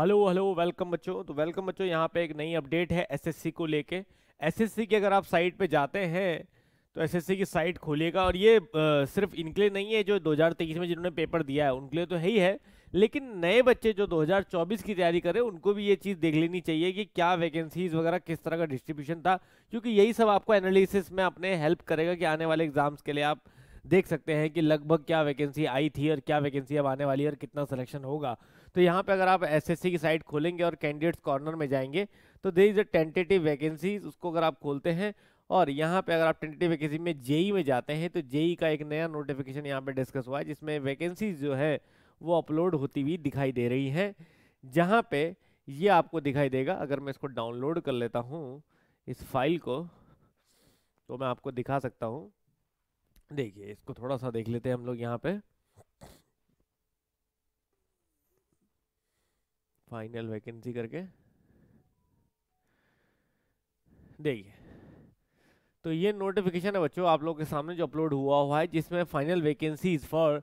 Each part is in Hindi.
हेलो हेलो वेलकम बच्चों तो वेलकम बच्चों यहाँ पे एक नई अपडेट है एसएससी को लेके एसएससी की अगर आप साइट पे जाते हैं तो एसएससी की साइट खोलिएगा और ये आ, सिर्फ इनके लिए नहीं है जो 2023 में जिन्होंने पेपर दिया है उनके लिए तो है ही है लेकिन नए बच्चे जो 2024 की तैयारी करें उनको भी ये चीज़ देख लेनी चाहिए कि क्या वैकेंसीज वगैरह किस तरह का डिस्ट्रीब्यूशन था क्योंकि यही सब आपको एनालिसिस में अपने हेल्प करेगा कि आने वाले एग्जाम्स के लिए आप देख सकते हैं कि लगभग क्या वैकेंसी आई थी और क्या वैकेंसी अब आने वाली है और कितना सिलेक्शन होगा तो यहाँ पे अगर आप एसएससी की साइट खोलेंगे और कैंडिडेट्स कॉर्नर में जाएंगे तो there is a tentative vacancy उसको अगर आप खोलते हैं और यहाँ पे अगर आप टेंटेटिव वैकेंसी में जेई e में जाते हैं तो जेई e का एक नया नोटिफिकेशन यहाँ पे डिस्कस हुआ है जिसमें वैकेंसीज जो है वो अपलोड होती हुई दिखाई दे रही हैं जहाँ पे ये आपको दिखाई देगा अगर मैं इसको डाउनलोड कर लेता हूँ इस फाइल को तो मैं आपको दिखा सकता हूँ देखिए इसको थोड़ा सा देख लेते हैं हम लोग यहाँ पे फाइनल वैकेंसी करके देखिए तो ये नोटिफिकेशन है बच्चों आप लोग के सामने जो अपलोड हुआ हुआ है जिसमें final vacancies for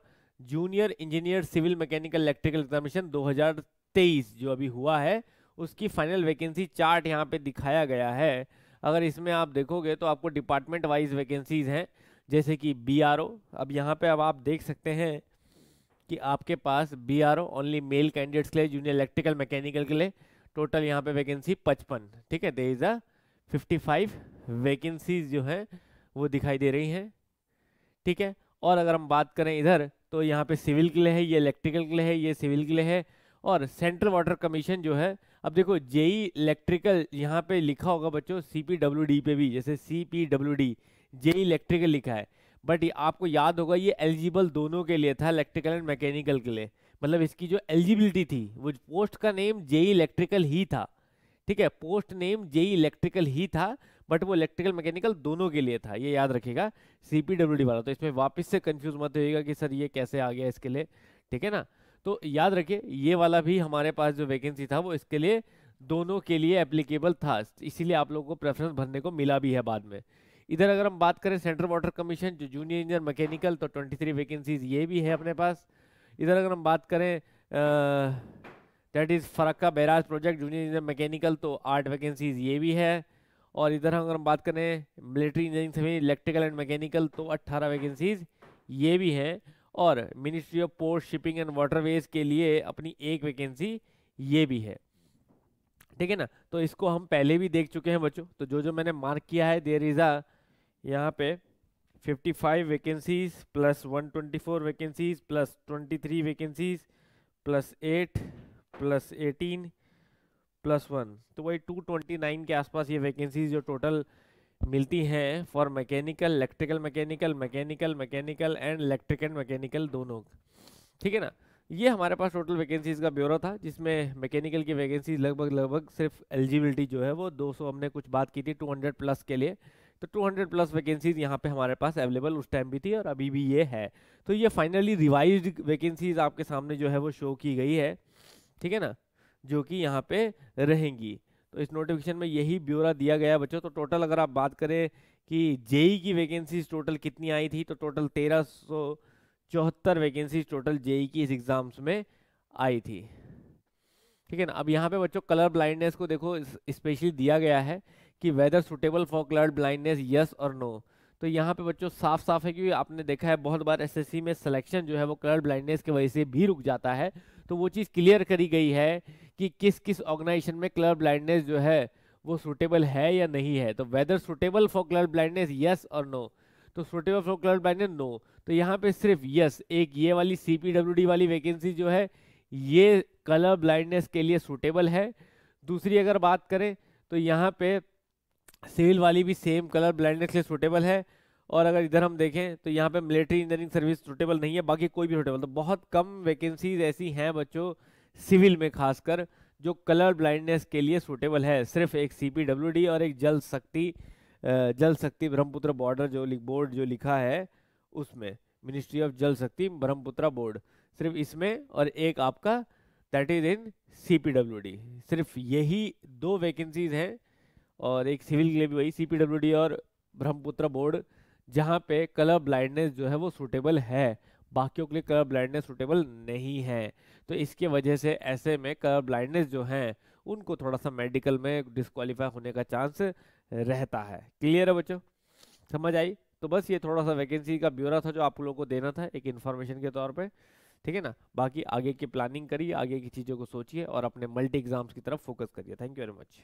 junior engineer civil mechanical electrical examination 2023 जो अभी हुआ है उसकी फाइनल वैकेंसी चार्ट यहाँ पे दिखाया गया है अगर इसमें आप देखोगे तो आपको डिपार्टमेंट वाइज वैकेंसीज हैं जैसे कि बी अब यहाँ पर अब आप देख सकते हैं कि आपके पास B R O only male candidates के लिए जूनियर इलेक्ट्रिकल मैकेनिकल के लिए टोटल यहाँ पे वैकेंसी पचपन ठीक है there is a fifty five vacancies जो हैं वो दिखाई दे रही हैं ठीक है और अगर हम बात करें इधर तो यहाँ पे सिविल के लिए है ये इलेक्ट्रिकल के लिए है ये सिविल के लिए है और सेंट्रल वाटर कमीशन जो है अब देखो जेई इलेक्ट्रिकल e यहाँ पे लिखा होगा बच्चों सी पी डब्ल्यू डी पे भी जैसे C P W D JE electrical लिखा है बट आपको याद होगा ये एलिजिबल दोनों के लिए था इलेक्ट्रिकल एंड मैकेनिकल के लिए मतलब इसकी जो एलिजिबिलिटी थी वो पोस्ट का नेम जेई इलेक्ट्रिकल ही था ठीक है पोस्ट नेम जेई इलेक्ट्रिकल ही था बट वो इलेक्ट्रिकल मैकेनिकल दोनों के लिए था ये याद रखिएगा सी पी डब्ल्यू डी वाला तो इसमें वापस से कंफ्यूज मत होगा कि सर ये कैसे आ गया इसके लिए ठीक है ना तो याद रखिए ये वाला भी हमारे पास जो वैकेंसी था वो इसके लिए दोनों के लिए एप्लीकेबल था इसीलिए आप लोगों को प्रेफरेंस भरने को मिला भी है बाद में इधर अगर हम बात करें सेंट्रल वाटर कमीशन जो जूनियर इंजीनियर मैकेनिकल तो 23 वैकेंसीज ये भी है अपने पास इधर अगर हम बात करें that is Farakka barrage project junior engineer mechanical तो आठ वैकेंसीज ये भी है और इधर अगर हम बात करें मिलिट्री इंजीनियरिंग से भी इलेक्ट्रिकल एंड मैकेनिकल तो अट्ठारह वैकेंसीज ये भी हैं और ministry of port shipping and waterways के लिए अपनी एक वैकेंसी ये भी है ठीक है ना तो इसको हम पहले भी देख चुके हैं बच्चों तो जो जो मैंने मार्क किया है देर इज़ अ यहाँ पे 55 vacancies plus 124 vacancies plus 23 vacancies plus 8 plus 18 plus one तो वही 229 के आसपास ये वैकेंसीज जो टोटल मिलती हैं for mechanical electrical mechanical mechanical mechanical and electric and mechanical दोनों ठीक है ना ये हमारे पास टोटल वैकेंसीज का ब्यौरा था जिसमें मैकेनिकल की वैकेंसीज लगभग लगभग सिर्फ एलिजिबिलिटी जो है वो 200 हमने कुछ बात की थी 200 प्लस के लिए तो 200 प्लस वैकेंसीज यहाँ पे हमारे पास अवेलेबल उस टाइम भी थी और अभी भी ये है तो ये फाइनली रिवाइज वैकेंसीज आपके सामने जो है वो शो की गई है ठीक है ना जो कि यहाँ पे रहेंगी तो इस नोटिफिकेशन में यही ब्यौरा दिया गया बच्चों तो टोटल अगर आप बात करें कि जेई की वैकेंसीज टोटल कितनी आई थी तो टोटल तेरह चौहत्तर वैकेंसीज टोटल जेई की इस एग्ज़ाम्स में आई थी ठीक है ना अब यहाँ पे बच्चों कलर ब्लाइंडनेस को देखो स्पेशली दिया गया है कि whether suitable for coloured blindness yes और नो तो यहाँ पे बच्चों साफ साफ है क्योंकि आपने देखा है बहुत बार एसएससी में सिलेक्शन जो है वो कलर ब्लाइंडनेस की वजह से भी रुक जाता है तो वो चीज़ क्लियर करी गई है कि किस किस ऑर्गेनाइजेशन में कलर ब्लाइंडनेस जो है वो सूटेबल है या नहीं है तो whether suitable for colour blindness yes और नो तो suitable for colour blindness no तो यहाँ पे सिर्फ यस एक ये वाली सी वाली वैकेंसी जो है ये कलर ब्लाइंडनेस के लिए सूटेबल है दूसरी अगर बात करें तो यहाँ पर सिविल वाली भी सेम कलर ब्लाइंडनेस के लिए सूटेबल है और अगर इधर हम देखें तो यहाँ पे मिलिट्री इंजीनियरिंग सर्विस सूटेबल नहीं है बाकी कोई भी सूटेबल तो बहुत कम वैकेंसीज ऐसी हैं बच्चों सिविल में खासकर जो कलर ब्लाइंडनेस के लिए सूटेबल है सिर्फ एक सी और एक जल शक्ति जल शक्ति ब्रह्मपुत्र बॉर्डर जो बोर्ड जो लिखा है उसमें मिनिस्ट्री ऑफ जल शक्ति ब्रह्मपुत्रा बोर्ड सिर्फ इसमें और एक आपका दैट इज इन सी सिर्फ यही दो वैकेंसीज हैं और एक सिविल के लिए भी वही सी और ब्रह्मपुत्र बोर्ड जहाँ पे कलर ब्लाइंडनेस जो है वो सूटेबल है बाकियों के लिए कलर ब्लाइंडनेस सूटेबल नहीं है तो इसके वजह से ऐसे में कलर ब्लाइंडनेस जो है उनको थोड़ा सा मेडिकल में डिस्कालीफाई होने का चांस रहता है क्लियर है बच्चों समझ आई तो बस ये थोड़ा सा वैकेंसी का ब्यौरा था जो आप लोगों को देना था एक इन्फॉर्मेशन के तौर पर ठीक है ना बाकी आगे की प्लानिंग करिए आगे की चीज़ों को सोचिए और अपने मल्टी एग्जाम्स की तरफ फोकस करिए थैंक यू वेरी मच